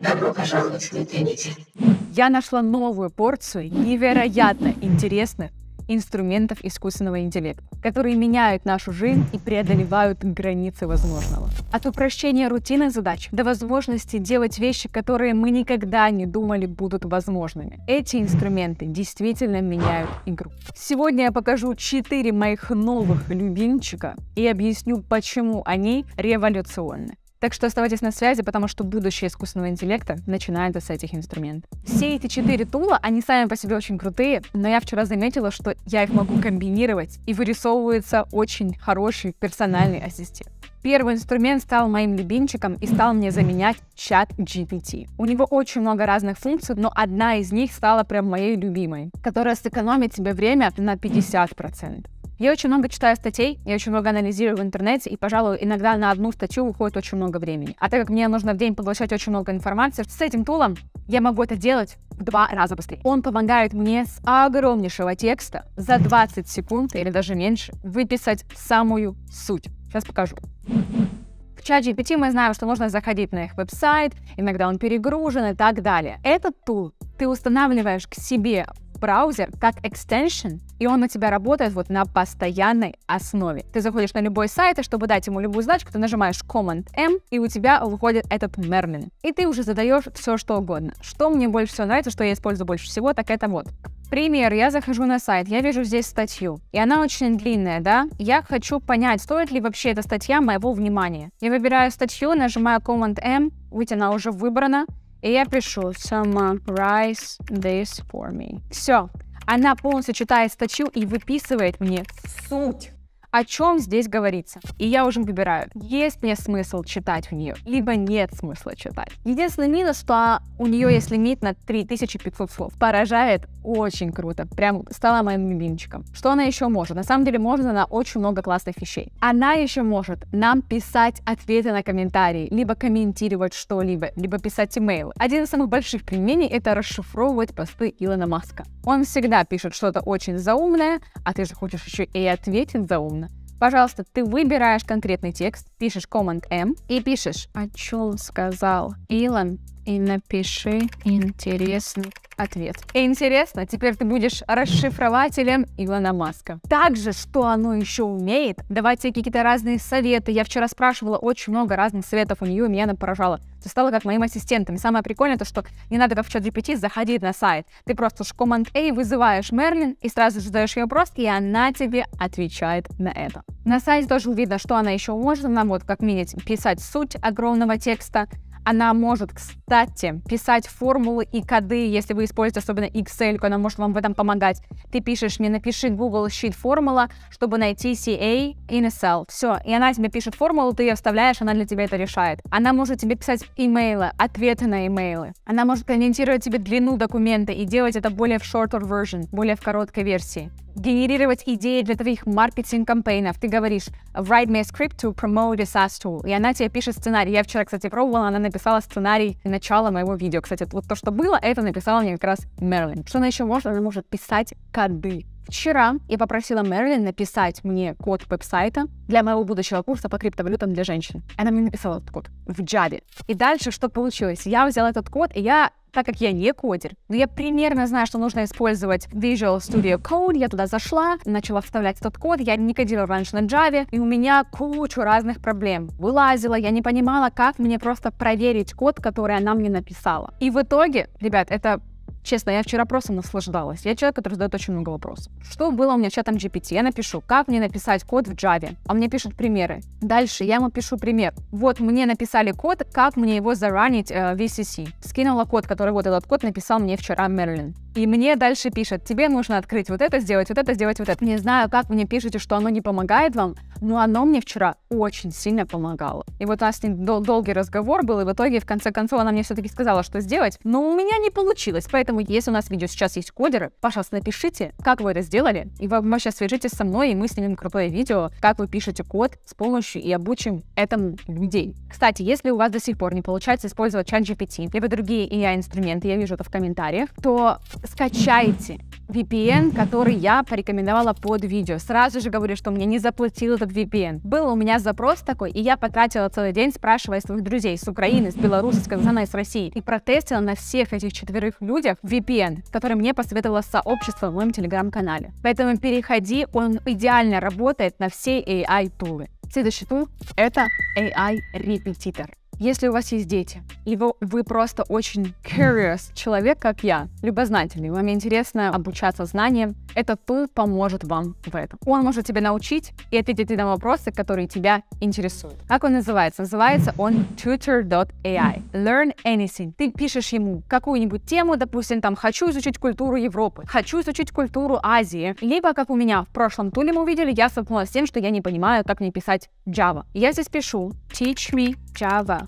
Добро пожаловать на этой Я нашла новую порцию невероятно интересных инструментов искусственного интеллекта, которые меняют нашу жизнь и преодолевают границы возможного. От упрощения рутинных задач до возможности делать вещи, которые мы никогда не думали будут возможными. Эти инструменты действительно меняют игру. Сегодня я покажу 4 моих новых любимчика и объясню, почему они революционны. Так что оставайтесь на связи, потому что будущее искусственного интеллекта начинается с этих инструментов. Все эти четыре тула, они сами по себе очень крутые, но я вчера заметила, что я их могу комбинировать, и вырисовывается очень хороший персональный ассистент. Первый инструмент стал моим любимчиком и стал мне заменять чат GPT. У него очень много разных функций, но одна из них стала прям моей любимой, которая сэкономит тебе время на 50%. Я очень много читаю статей, я очень много анализирую в интернете, и, пожалуй, иногда на одну статью уходит очень много времени. А так как мне нужно в день поглощать очень много информации, с этим тулом я могу это делать в два раза быстрее. Он помогает мне с огромнейшего текста за 20 секунд или даже меньше выписать самую суть. Сейчас покажу. В чате GPT мы знаем, что нужно заходить на их веб-сайт, иногда он перегружен и так далее. Этот тул ты устанавливаешь к себе браузер как extension, и он у тебя работает вот на постоянной основе. Ты заходишь на любой сайт, и чтобы дать ему любую значку, ты нажимаешь Command-M, и у тебя выходит этот Merlin. И ты уже задаешь все, что угодно. Что мне больше всего нравится, что я использую больше всего, так это вот. Пример, я захожу на сайт, я вижу здесь статью, и она очень длинная, да? Я хочу понять, стоит ли вообще эта статья моего внимания. Я выбираю статью, нажимаю Command-M, видите, она уже выбрана, И я пишу summarize this for me. Все. Она полностью читает статью и выписывает мне суть о чем здесь говорится. И я уже выбираю, есть мне смысл читать в нее, либо нет смысла читать. Единственный минус, что у нее есть лимит на 3500 слов. Поражает очень круто. Прям стала моим любимчиком. Что она еще может? На самом деле, можно на очень много классных вещей. Она еще может нам писать ответы на комментарии, либо комментировать что-либо, либо писать имейлы. Один из самых больших применений — это расшифровывать посты Илона Маска. Он всегда пишет что-то очень заумное, а ты же хочешь еще и ответить заумно. Пожалуйста, ты выбираешь конкретный текст, пишешь Command M и пишешь, о а чем сказал Илон и напиши интересный ответ. Интересно, теперь ты будешь расшифрователем Илона Маска. Также, что оно еще умеет, давайте какие-то разные советы. Я вчера спрашивала очень много разных советов у нее, и меня она поражала. Ты стала как моим ассистентом. И самое прикольное то, что не надо как в ChatGPT заходить на сайт. Ты просто уж Command-A вызываешь Мерлин и сразу задаешь ей вопрос, и она тебе отвечает на это. На сайте тоже видно, что она еще может. Она вот как минимум писать суть огромного текста, она может, кстати, писать формулы и коды, если вы используете особенно Excel, она может вам в этом помогать. Ты пишешь мне, напиши Google Sheet формула, чтобы найти CA in a cell. Все, и она тебе пишет формулу, ты ее вставляешь, она для тебя это решает. Она может тебе писать имейлы, ответы на имейлы. Она может комментировать тебе длину документа и делать это более в shorter version, более в короткой версии генерировать идеи для твоих маркетинг-кампейнов. Ты говоришь «Write me a script to promote a SaaS tool», и она тебе пишет сценарий. Я вчера, кстати, пробовала, она написала сценарий начала моего видео. Кстати, вот то, что было, это написала мне как раз Мерлин. Что она еще может? Она может писать коды. Вчера я попросила Мерлин написать мне код веб-сайта для моего будущего курса по криптовалютам для женщин. Она мне написала этот код в Java. И дальше что получилось? Я взяла этот код, и я так как я не кодер, но ну, я примерно знаю, что нужно использовать Visual Studio Code, я туда зашла, начала вставлять тот код, я не кодировала раньше на Java, и у меня кучу разных проблем. Вылазила, я не понимала, как мне просто проверить код, который она мне написала. И в итоге, ребят, это Честно, я вчера просто наслаждалась. Я человек, который задает очень много вопросов. Что было у меня в чатом GPT? Я напишу, как мне написать код в Java. А мне пишут примеры. Дальше я ему пишу пример. Вот мне написали код, как мне его заранить э, в VCC. Скинула код, который вот этот код написал мне вчера Мерлин. И мне дальше пишет, тебе нужно открыть вот это, сделать вот это, сделать вот это. Не знаю, как мне пишете, что оно не помогает вам, но оно мне вчера очень сильно помогало. И вот у нас с ним дол- долгий разговор был, и в итоге, в конце концов, она мне все-таки сказала, что сделать, но у меня не получилось, поэтому Поэтому, если у нас видео сейчас есть кодеры, пожалуйста, напишите, как вы это сделали, и вы вообще свяжитесь со мной, и мы снимем крутое видео, как вы пишете код с помощью и обучим этому людей. Кстати, если у вас до сих пор не получается использовать ChatGPT, или другие AI-инструменты, я вижу это в комментариях, то скачайте VPN, который я порекомендовала под видео. Сразу же говорю, что мне не заплатил этот VPN. Был у меня запрос такой, и я потратила целый день, спрашивая своих друзей с Украины, с Беларуси, с Казахстана и с России. И протестила на всех этих четверых людях VPN, который мне посоветовало сообщество в моем телеграм-канале. Поэтому переходи, он идеально работает на все AI-тулы. Следующий тул — это AI-репетитор. Если у вас есть дети, либо вы просто очень curious человек, как я, любознательный, вам интересно обучаться знаниям, этот тул поможет вам в этом. Он может тебя научить и ответить на вопросы, которые тебя интересуют. Как он называется? Называется он tutor.ai. Learn anything. Ты пишешь ему какую-нибудь тему, допустим, там, хочу изучить культуру Европы, хочу изучить культуру Азии. Либо, как у меня в прошлом туле мы увидели, я столкнулась с тем, что я не понимаю, как мне писать Java. Я здесь пишу teach me Java.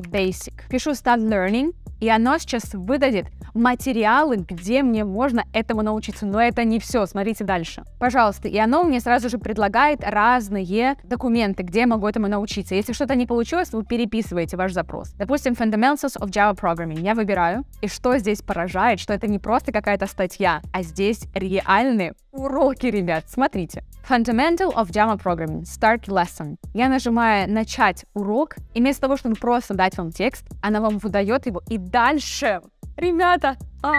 Basic. Пишу Start Learning, и оно сейчас выдадет материалы, где мне можно этому научиться. Но это не все, смотрите дальше. Пожалуйста, и оно мне сразу же предлагает разные документы, где я могу этому научиться. Если что-то не получилось, вы переписываете ваш запрос. Допустим, Fundamentals of Java Programming я выбираю. И что здесь поражает, что это не просто какая-то статья, а здесь реальные уроки, ребят. Смотрите. Fundamental of Java Programming. Start Lesson. Я нажимаю «Начать урок», и вместо того, чтобы просто, да, задать вам текст, она вам выдает его, и дальше, ребята, а,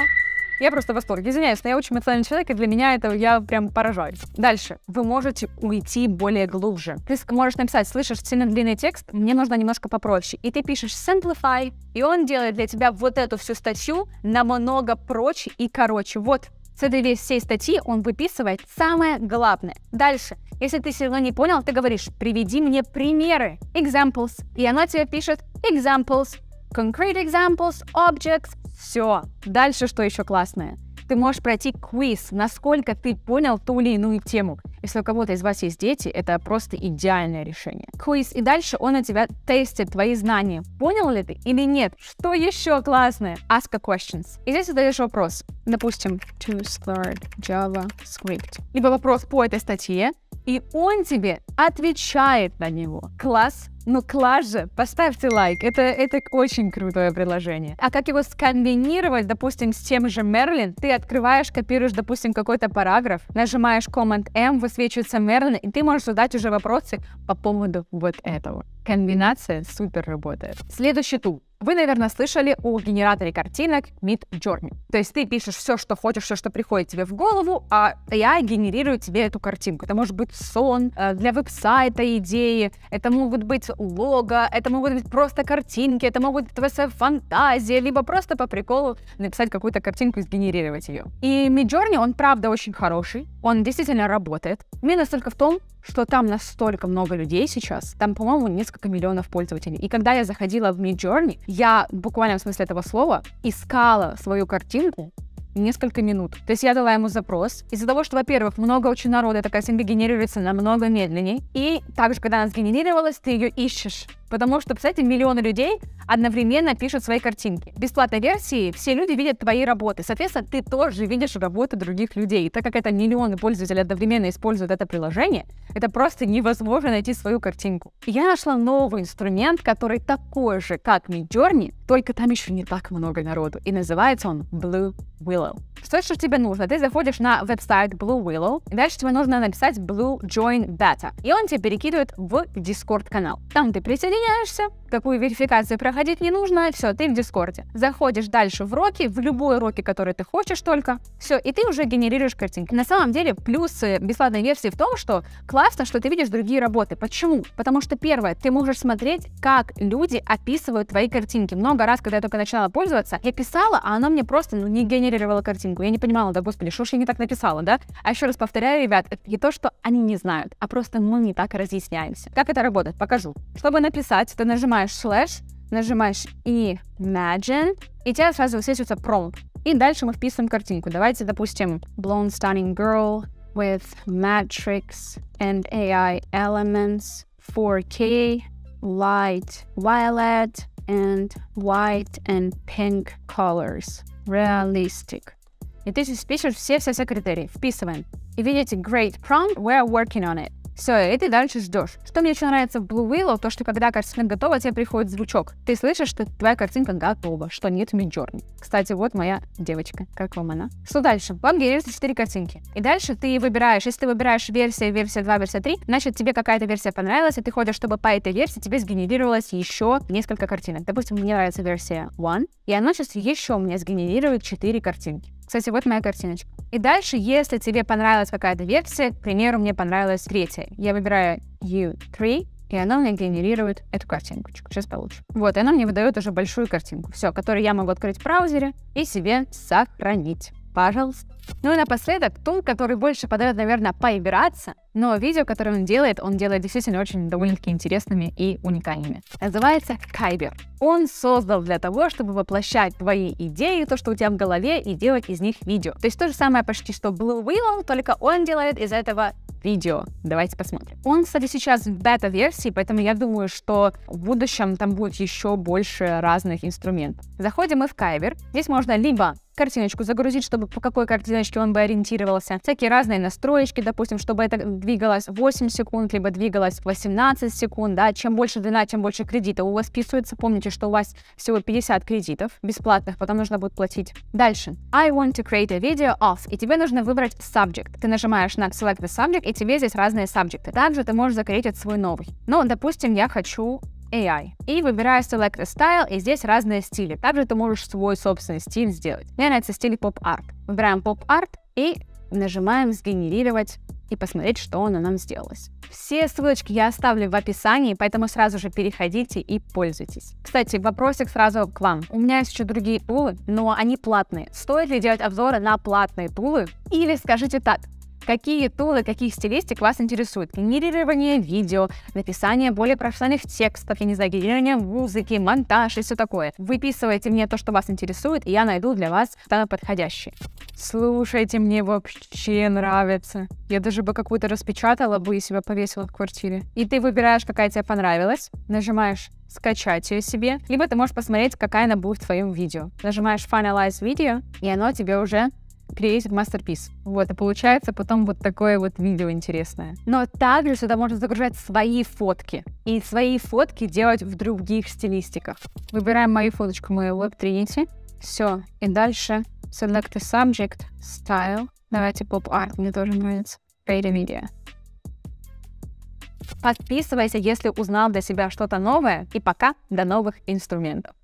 я просто в восторге. Извиняюсь, но я очень эмоциональный человек, и для меня это я прям поражаюсь. Дальше. Вы можете уйти более глубже. Ты можешь написать, слышишь, сильно длинный текст, мне нужно немножко попроще. И ты пишешь simplify, и он делает для тебя вот эту всю статью намного проще и короче. Вот, с этой всей статьи он выписывает самое главное. Дальше, если ты все равно не понял, ты говоришь, приведи мне примеры, examples, и она тебе пишет examples, concrete examples, objects. Все. Дальше что еще классное? Ты можешь пройти квиз, насколько ты понял ту или иную тему. Если у кого-то из вас есть дети, это просто идеальное решение. Квиз, и дальше он на тебя тестит твои знания. Понял ли ты или нет? Что еще классное? Ask a questions. И здесь задаешь вопрос. Допустим, to start JavaScript. Либо вопрос по этой статье, и он тебе отвечает на него. Класс ну, класс же, поставьте лайк, это, это очень крутое приложение. А как его скомбинировать, допустим, с тем же Мерлин? Ты открываешь, копируешь, допустим, какой-то параграф, нажимаешь Command-M, высвечивается Мерлин, и ты можешь задать уже вопросы по поводу вот этого. Комбинация супер работает. Следующий тул. Вы, наверное, слышали о генераторе картинок Mid Journey. То есть ты пишешь все, что хочешь, все, что приходит тебе в голову, а я генерирую тебе эту картинку. Это может быть сон э, для веб-сайта идеи, это могут быть лого, это могут быть просто картинки, это могут быть твоя фантазия, либо просто по приколу написать какую-то картинку и сгенерировать ее. И Mid Journey, он правда очень хороший, он действительно работает. Минус только в том, что там настолько много людей сейчас, там, по-моему, несколько несколько миллионов пользователей. И когда я заходила в Midjourney, я в буквальном смысле этого слова искала свою картинку несколько минут. То есть я дала ему запрос. Из-за того, что, во-первых, много очень народа, такая картинка генерируется намного медленнее. И также, когда она сгенерировалась, ты ее ищешь Потому что, кстати, миллионы людей одновременно пишут свои картинки. В бесплатной версии все люди видят твои работы. Соответственно, ты тоже видишь работы других людей. И так как это миллионы пользователей одновременно используют это приложение, это просто невозможно найти свою картинку. Я нашла новый инструмент, который такой же, как Midjourney, только там еще не так много народу. И называется он Blue Willow. Что еще тебе нужно? Ты заходишь на веб-сайт Blue Willow, и дальше тебе нужно написать Blue Join Data. И он тебе перекидывает в Discord канал. Там ты присоединяешься присоединяешься, какую верификацию проходить не нужно, все, ты в Дискорде. Заходишь дальше в Роки, в любой Роки, который ты хочешь только, все, и ты уже генерируешь картинки. На самом деле, плюсы бесплатной версии в том, что классно, что ты видишь другие работы. Почему? Потому что, первое, ты можешь смотреть, как люди описывают твои картинки. Много раз, когда я только начинала пользоваться, я писала, а она мне просто ну, не генерировала картинку. Я не понимала, да, господи, что ж я не так написала, да? А еще раз повторяю, ребят, это не то, что они не знают, а просто мы не так разъясняемся. Как это работает, покажу. Чтобы написать писать, ты нажимаешь слэш, нажимаешь Imagine, и тебе сразу высветится промпт. И дальше мы вписываем картинку. Давайте, допустим, Blonde Stunning Girl with Matrix and AI Elements 4K Light Violet and White and Pink Colors Realistic. И ты здесь пишешь все-все-все критерии. Вписываем. И видите, great prompt, we're working on it. Все, и ты дальше ждешь. Что мне еще нравится в Blue Willow, то что когда картинка готова, тебе приходит звучок. Ты слышишь, что твоя картинка готова, что нет Midjourney. Кстати, вот моя девочка. Как вам она? Что дальше? Вам генерируются 4 картинки. И дальше ты выбираешь, если ты выбираешь версия, версия 2, версия 3, значит тебе какая-то версия понравилась, и ты ходишь, чтобы по этой версии тебе сгенерировалось еще несколько картинок. Допустим, мне нравится версия 1, и она сейчас еще мне сгенерирует 4 картинки. Кстати, вот моя картиночка. И дальше, если тебе понравилась какая-то версия, к примеру, мне понравилась третья, я выбираю U3, и она мне генерирует эту картинку. Сейчас получу. Вот, и она мне выдает уже большую картинку. Все, которую я могу открыть в браузере и себе сохранить пожалуйста. Ну и напоследок, Тум, который больше подает, наверное, поиграться, но видео, которое он делает, он делает действительно очень довольно-таки интересными и уникальными. Называется Кайбер. Он создал для того, чтобы воплощать твои идеи, то, что у тебя в голове, и делать из них видео. То есть то же самое почти, что Blue Willow, только он делает из этого видео. Давайте посмотрим. Он, кстати, сейчас в бета-версии, поэтому я думаю, что в будущем там будет еще больше разных инструментов. Заходим мы в Кайбер. Здесь можно либо картиночку загрузить, чтобы по какой картиночке он бы ориентировался. Всякие разные настроечки, допустим, чтобы это двигалось 8 секунд, либо двигалось 18 секунд, да, чем больше длина, тем больше кредита у вас списывается. Помните, что у вас всего 50 кредитов бесплатных, потом нужно будет платить. Дальше. I want to create a video of. И тебе нужно выбрать subject. Ты нажимаешь на select the subject, и тебе здесь разные subjects. Также ты можешь закрепить свой новый. Ну, допустим, я хочу AI. И выбираю Select a Style, и здесь разные стили. Также ты можешь свой собственный стиль сделать. Мне нравится стиль поп-арт. Выбираем поп-арт и нажимаем «Сгенерировать» и посмотреть, что оно нам сделалось. Все ссылочки я оставлю в описании, поэтому сразу же переходите и пользуйтесь. Кстати, вопросик сразу к вам. У меня есть еще другие тулы, но они платные. Стоит ли делать обзоры на платные тулы? Или скажите так, какие тулы, какие стилистик вас интересуют. Генерирование видео, написание более профессиональных текстов, я не знаю, генерирование музыки, монтаж и все такое. Выписывайте мне то, что вас интересует, и я найду для вас самый подходящий. Слушайте, мне вообще нравится. Я даже бы какую-то распечатала бы и себя повесила в квартире. И ты выбираешь, какая тебе понравилась, нажимаешь скачать ее себе, либо ты можешь посмотреть, какая она будет в твоем видео. Нажимаешь Finalize видео, и оно тебе уже Creative Masterpiece. Вот, и получается потом вот такое вот видео интересное. Но также сюда можно загружать свои фотки. И свои фотки делать в других стилистиках. Выбираем мою фоточку, мою Web Trinity. Все. И дальше Select a Subject, Style. Давайте поп-арт, мне тоже нравится. Create a Подписывайся, если узнал для себя что-то новое. И пока, до новых инструментов.